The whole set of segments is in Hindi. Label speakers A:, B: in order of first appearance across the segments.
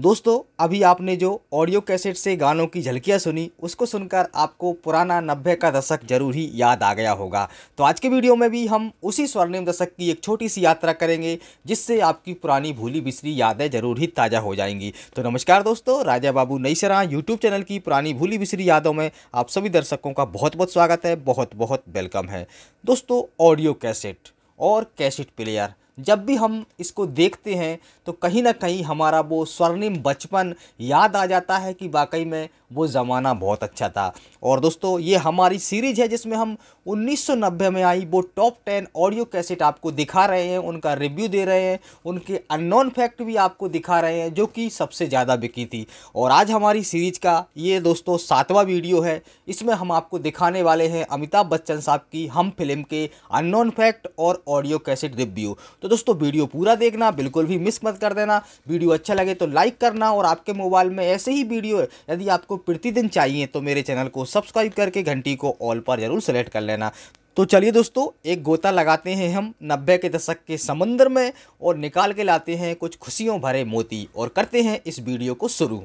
A: दोस्तों अभी आपने जो ऑडियो कैसेट से गानों की झलकियाँ सुनी उसको सुनकर आपको पुराना नब्बे का दशक जरूर ही याद आ गया होगा तो आज के वीडियो में भी हम उसी स्वर्णिम दशक की एक छोटी सी यात्रा करेंगे जिससे आपकी पुरानी भूली बिसरी यादें जरूर ही ताज़ा हो जाएंगी तो नमस्कार दोस्तों राजा बाबू नई सरा यूट्यूब चैनल की पुरानी भूली बिसरी यादों में आप सभी दर्शकों का बहुत बहुत स्वागत है बहुत बहुत वेलकम है दोस्तों ऑडियो कैसेट और कैसेट प्लेयर जब भी हम इसको देखते हैं तो कहीं ना कहीं हमारा वो स्वर्णिम बचपन याद आ जाता है कि वाकई में वो ज़माना बहुत अच्छा था और दोस्तों ये हमारी सीरीज़ है जिसमें हम 1990 में आई वो टॉप टेन ऑडियो कैसेट आपको दिखा रहे हैं उनका रिव्यू दे रहे हैं उनके अननोन फैक्ट भी आपको दिखा रहे हैं जो कि सबसे ज़्यादा बिकी थी और आज हमारी सीरीज़ का ये दोस्तों सातवां वीडियो है इसमें हम आपको दिखाने वाले हैं अमिताभ बच्चन साहब की हम फिल्म के अननोन फैक्ट और ऑडियो कैसेट रिव्यू तो दोस्तों वीडियो पूरा देखना बिल्कुल भी मिस मत कर देना वीडियो अच्छा लगे तो लाइक करना और आपके मोबाइल में ऐसे ही वीडियो यदि आपको प्रतिदिन चाहिए तो मेरे चैनल को सब्सक्राइब करके घंटी को ऑल पर जरूर सेलेक्ट कर लेना तो चलिए दोस्तों एक गोता लगाते हैं हम नब्बे के दशक के समंदर में और निकाल के लाते हैं कुछ खुशियों भरे मोती और करते हैं इस वीडियो को शुरू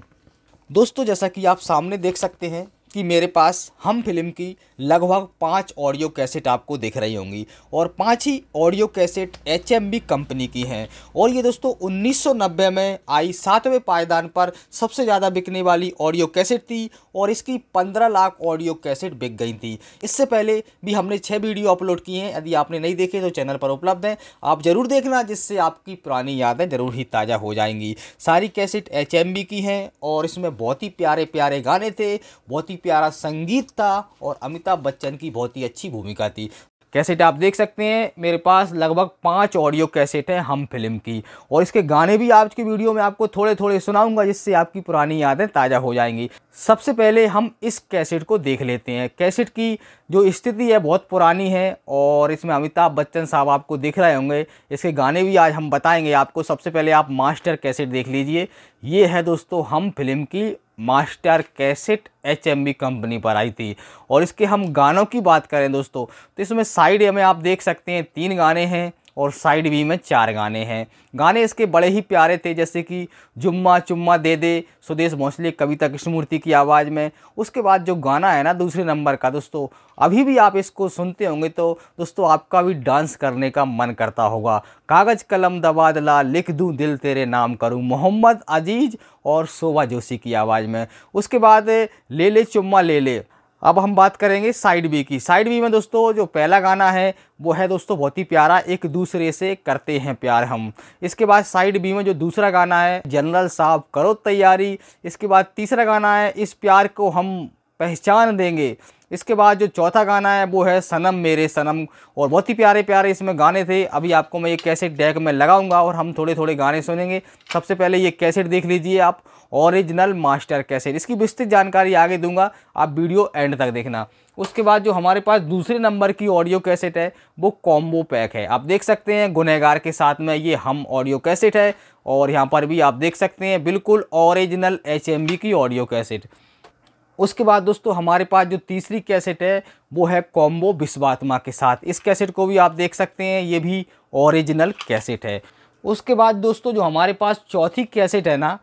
A: दोस्तों जैसा कि आप सामने देख सकते हैं कि मेरे पास हम फिल्म की लगभग पाँच ऑडियो कैसेट आपको दिख रही होंगी और पाँच ही ऑडियो कैसेट एच कंपनी की हैं और ये दोस्तों 1990 में आई सातवें पायदान पर सबसे ज़्यादा बिकने वाली ऑडियो कैसेट थी और इसकी 15 लाख ऑडियो कैसेट बिक गई थी इससे पहले भी हमने छः वीडियो अपलोड किए हैं यदि आपने नहीं देखे तो चैनल पर उपलब्ध हैं आप ज़रूर देखना जिससे आपकी पुरानी यादें ज़रूर ही ताज़ा हो जाएंगी सारी कैसेट एच की हैं और इसमें बहुत ही प्यारे प्यारे गाने थे बहुत ही प्यारा संगीत था और अमिताभ बच्चन की बहुत ही अच्छी भूमिका थी कैसेट आप देख सकते हैं मेरे पास लगभग पाँच ऑडियो कैसेट हैं हम फिल्म की और इसके गाने भी आज की वीडियो में आपको थोड़े थोड़े सुनाऊंगा जिससे आपकी पुरानी यादें ताज़ा हो जाएंगी सबसे पहले हम इस कैसेट को देख लेते हैं कैसेट की जो स्थिति है बहुत पुरानी है और इसमें अमिताभ बच्चन साहब आपको दिख रहे होंगे इसके गाने भी आज हम बताएंगे आपको सबसे पहले आप मास्टर कैसेट देख लीजिए ये है दोस्तों हम फिल्म की मास्टर कैसेट एच कंपनी पर आई थी और इसके हम गानों की बात करें दोस्तों तो इसमें साइड में आप देख सकते हैं तीन गाने हैं और साइड बी में चार गाने हैं गाने इसके बड़े ही प्यारे थे जैसे कि जुम्मा चुम्मा दे दे सुदेश भोसले कविता कृष्णमूर्ति की आवाज़ में उसके बाद जो गाना है ना दूसरे नंबर का दोस्तों अभी भी आप इसको सुनते होंगे तो दोस्तों आपका भी डांस करने का मन करता होगा कागज़ कलम दबादला लिख दूँ दिल तेरे नाम करूँ मोहम्मद अजीज़ और शोभा जोशी की आवाज़ में उसके बाद ले ले चुम्मा ले ले अब हम बात करेंगे साइड बी की साइड बी में दोस्तों जो पहला गाना है वो है दोस्तों बहुत ही प्यारा एक दूसरे से करते हैं प्यार हम इसके बाद साइड बी में जो दूसरा गाना है जनरल साहब करो तैयारी इसके बाद तीसरा गाना है इस प्यार को हम पहचान देंगे इसके बाद जो चौथा गाना है वो है सनम मेरे सनम और बहुत ही प्यारे प्यारे इसमें गाने थे अभी आपको मैं ये कैसेट डेक में लगाऊंगा और हम थोड़े थोड़े गाने सुनेंगे सबसे पहले ये कैसेट देख लीजिए आप ओरिजिनल मास्टर कैसेट इसकी विस्तृत जानकारी आगे दूंगा आप वीडियो एंड तक देखना उसके बाद जो हमारे पास दूसरे नंबर की ऑडियो कैसेट है वो कॉम्बो पैक है आप देख सकते हैं गुनहगार के साथ में ये हम ऑडियो कैसेट है और यहाँ पर भी आप देख सकते हैं बिल्कुल ओरिजिनल एच की ऑडियो कैसेट उसके बाद दोस्तों हमारे पास जो तीसरी कैसेट है वो है कॉम्बो विश्वात्मा के साथ इस कैसेट को भी आप देख सकते हैं ये भी ओरिजिनल कैसेट है उसके बाद दोस्तों जो हमारे पास चौथी कैसेट है ना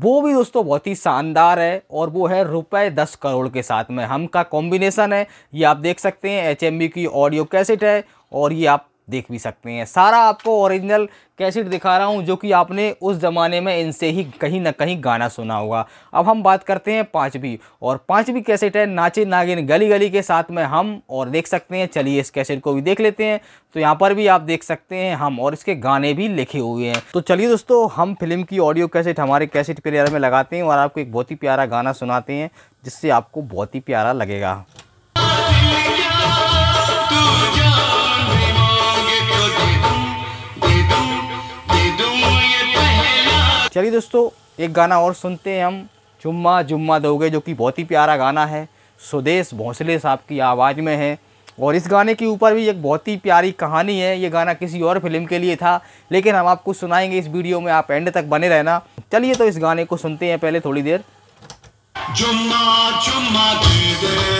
A: वो भी दोस्तों बहुत ही शानदार है और वो है रुपए दस करोड़ के साथ में हम का कॉम्बिनेसन है ये आप देख सकते हैं एच की ऑडियो कैसेट है और ये आप देख भी सकते हैं सारा आपको ओरिजिनल कैसेट दिखा रहा हूँ जो कि आपने उस ज़माने में इनसे ही कहीं ना कहीं गाना सुना होगा अब हम बात करते हैं पाँचवीं और पाँचवीं कैसेट है नाचे नागिन गली गली के साथ में हम और देख सकते हैं चलिए इस कैसेट को भी देख लेते हैं तो यहाँ पर भी आप देख सकते हैं हम और इसके गाने भी लिखे हुए हैं तो चलिए दोस्तों हम फिल्म की ऑडियो कैसेट हमारे कैसेट प्लेयर में लगाते हैं और आपको एक बहुत ही प्यारा गाना सुनाते हैं जिससे आपको बहुत ही प्यारा लगेगा चलिए दोस्तों एक गाना और सुनते हैं हम जुम्मा जुम्मा दोगे जो कि बहुत ही प्यारा गाना है सुदेश भोंसले साहब की आवाज़ में है और इस गाने के ऊपर भी एक बहुत ही प्यारी कहानी है ये गाना किसी और फिल्म के लिए था लेकिन हम आपको सुनाएंगे इस वीडियो में आप एंड तक बने रहना चलिए तो इस गाने को सुनते हैं पहले थोड़ी देर जुम्मा जुम्मा दे दे।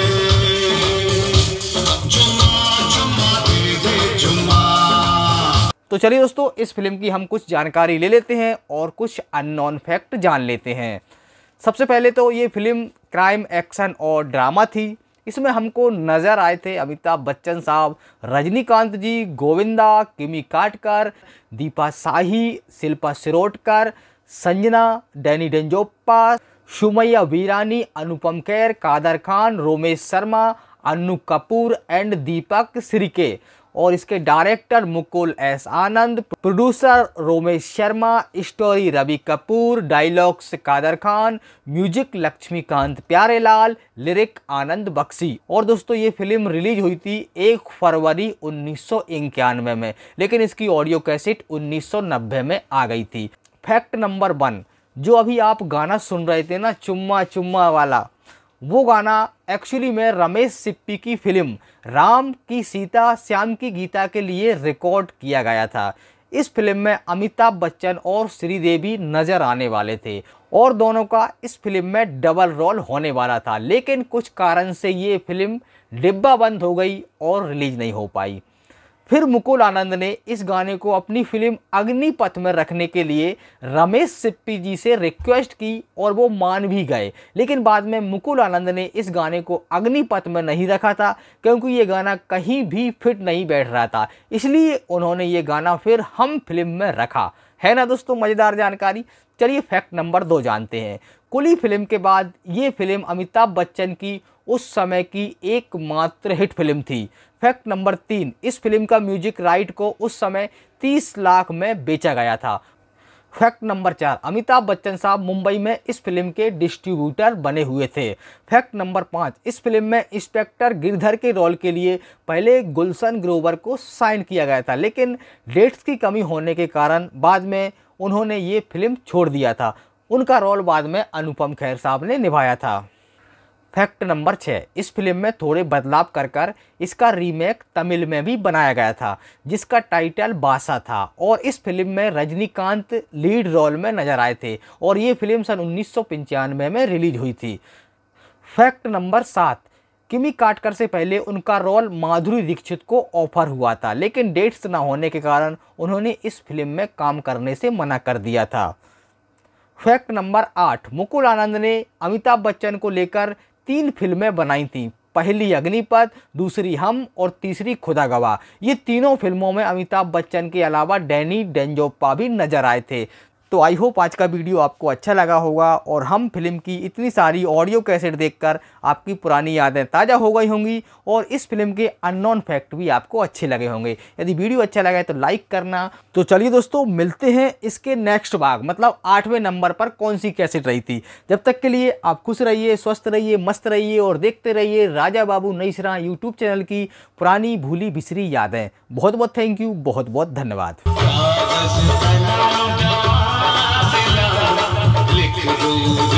A: तो चलिए दोस्तों इस फिल्म की हम कुछ जानकारी ले लेते हैं और कुछ अननोन फैक्ट जान लेते हैं सबसे पहले तो ये फिल्म क्राइम एक्शन और ड्रामा थी इसमें हमको नज़र आए थे अमिताभ बच्चन साहब रजनीकांत जी गोविंदा किमी काटकर दीपा शाही शिल्पा सिरोटकर संजना डैनी डेंजोप्पा सुमैया वीरानी अनुपम खैर कादर खान रोमेश शर्मा अनु कपूर एंड दीपक सिरके और इसके director Mukul S Anand producer Romesh Sharma story Ravi Kapoor dialogues Kader Khan music Laxmikant Pyarelal lyric Anand Bakshi और दोस्तों ये फिल्म रिलीज हुई थी एक फरवरी उन्नीस में लेकिन इसकी ऑडियो कैसेट 1990 में आ गई थी फैक्ट नंबर वन जो अभी आप गाना सुन रहे थे ना चुम्मा चुम्मा वाला वो गाना एक्चुअली में रमेश सिप्पी की फिल्म राम की सीता श्याम की गीता के लिए रिकॉर्ड किया गया था इस फिल्म में अमिताभ बच्चन और श्रीदेवी नज़र आने वाले थे और दोनों का इस फिल्म में डबल रोल होने वाला था लेकिन कुछ कारण से ये फिल्म डिब्बा बंद हो गई और रिलीज नहीं हो पाई फिर मुकुल आनंद ने इस गाने को अपनी फिल्म अग्निपथ में रखने के लिए रमेश सिप्पी जी से रिक्वेस्ट की और वो मान भी गए लेकिन बाद में मुकुल आनंद ने इस गाने को अग्निपथ में नहीं रखा था क्योंकि ये गाना कहीं भी फिट नहीं बैठ रहा था इसलिए उन्होंने ये गाना फिर हम फिल्म में रखा है ना दोस्तों मज़ेदार जानकारी चलिए फैक्ट नंबर दो जानते हैं कुली फिल्म के बाद ये फिल्म अमिताभ बच्चन की उस समय की एकमात्र हिट फिल्म थी फैक्ट नंबर तीन इस फिल्म का म्यूजिक राइट को उस समय 30 लाख में बेचा गया था फैक्ट नंबर चार अमिताभ बच्चन साहब मुंबई में इस फिल्म के डिस्ट्रीब्यूटर बने हुए थे फैक्ट नंबर पाँच इस फिल्म में इंस्पेक्टर गिरधर के रोल के लिए पहले गुलशन ग्रोवर को साइन किया गया था लेकिन डेट्स की कमी होने के कारण बाद में उन्होंने ये फिल्म छोड़ दिया था उनका रोल बाद में अनुपम खैर साहब ने निभाया था फैक्ट नंबर छः इस फिल्म में थोड़े बदलाव कर कर इसका रीमेक तमिल में भी बनाया गया था जिसका टाइटल बासा था और इस फिल्म में रजनीकांत लीड रोल में नजर आए थे और ये फिल्म सन उन्नीस में रिलीज हुई थी फैक्ट नंबर सात किमी काटकर से पहले उनका रोल माधुरी दीक्षित को ऑफर हुआ था लेकिन डेट्स ना होने के कारण उन्होंने इस फिल्म में काम करने से मना कर दिया था फैक्ट नंबर आठ मुकुल आनंद ने अमिताभ बच्चन को लेकर तीन फिल्में बनाई थी पहली अग्निपथ दूसरी हम और तीसरी खुदा गवाह ये तीनों फिल्मों में अमिताभ बच्चन के अलावा डैनी डेंजोपा भी नजर आए थे तो आई होप आज का वीडियो आपको अच्छा लगा होगा और हम फिल्म की इतनी सारी ऑडियो कैसेट देखकर आपकी पुरानी यादें ताज़ा हो गई होंगी और इस फिल्म के अननोन फैक्ट भी आपको अच्छे लगे होंगे यदि वीडियो अच्छा लगा है तो लाइक करना तो चलिए दोस्तों मिलते हैं इसके नेक्स्ट भाग मतलब आठवें नंबर पर कौन सी कैसेट रही थी जब तक के लिए आप खुश रहिए स्वस्थ रहिए मस्त रहिए और देखते रहिए राजा बाबू नई सरा यूट्यूब चैनल की पुरानी भूली बिसरी यादें बहुत बहुत थैंक यू बहुत बहुत धन्यवाद Thank you.